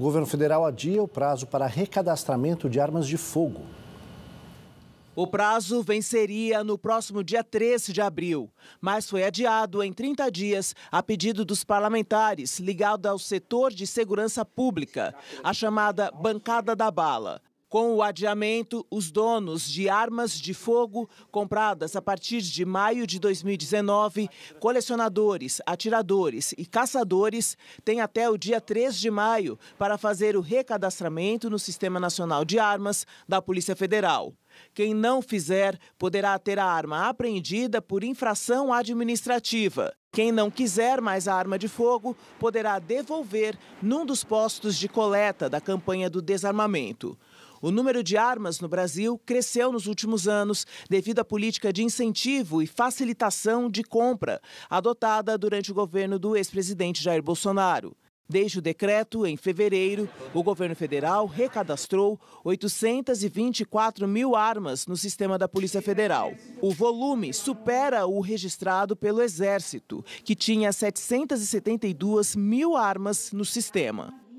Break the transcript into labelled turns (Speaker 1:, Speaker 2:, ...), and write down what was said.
Speaker 1: O governo federal adia o prazo para recadastramento de armas de fogo. O prazo venceria no próximo dia 13 de abril, mas foi adiado em 30 dias a pedido dos parlamentares ligados ao setor de segurança pública, a chamada bancada da bala. Com o adiamento, os donos de armas de fogo compradas a partir de maio de 2019, colecionadores, atiradores e caçadores têm até o dia 3 de maio para fazer o recadastramento no Sistema Nacional de Armas da Polícia Federal. Quem não fizer poderá ter a arma apreendida por infração administrativa. Quem não quiser mais a arma de fogo poderá devolver num dos postos de coleta da campanha do desarmamento. O número de armas no Brasil cresceu nos últimos anos devido à política de incentivo e facilitação de compra adotada durante o governo do ex-presidente Jair Bolsonaro. Desde o decreto, em fevereiro, o governo federal recadastrou 824 mil armas no sistema da Polícia Federal. O volume supera o registrado pelo Exército, que tinha 772 mil armas no sistema.